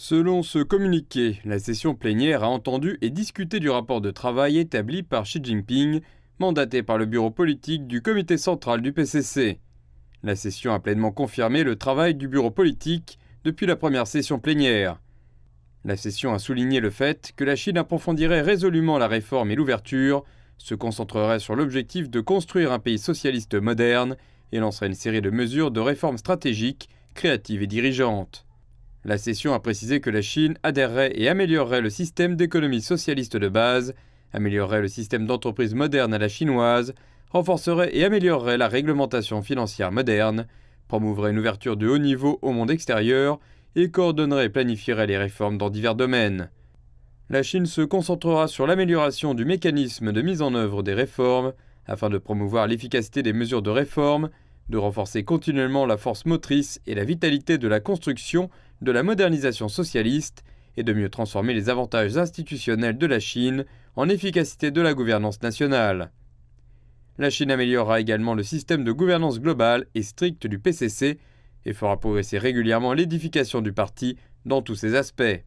Selon ce communiqué, la session plénière a entendu et discuté du rapport de travail établi par Xi Jinping, mandaté par le bureau politique du comité central du PCC. La session a pleinement confirmé le travail du bureau politique depuis la première session plénière. La session a souligné le fait que la Chine approfondirait résolument la réforme et l'ouverture, se concentrerait sur l'objectif de construire un pays socialiste moderne et lancerait une série de mesures de réforme stratégiques, créatives et dirigeantes. La session a précisé que la Chine adhérerait et améliorerait le système d'économie socialiste de base, améliorerait le système d'entreprise moderne à la chinoise, renforcerait et améliorerait la réglementation financière moderne, promouverait une ouverture de haut niveau au monde extérieur et coordonnerait et planifierait les réformes dans divers domaines. La Chine se concentrera sur l'amélioration du mécanisme de mise en œuvre des réformes afin de promouvoir l'efficacité des mesures de réforme, de renforcer continuellement la force motrice et la vitalité de la construction de la modernisation socialiste et de mieux transformer les avantages institutionnels de la Chine en efficacité de la gouvernance nationale. La Chine améliorera également le système de gouvernance globale et stricte du PCC et fera progresser régulièrement l'édification du parti dans tous ses aspects.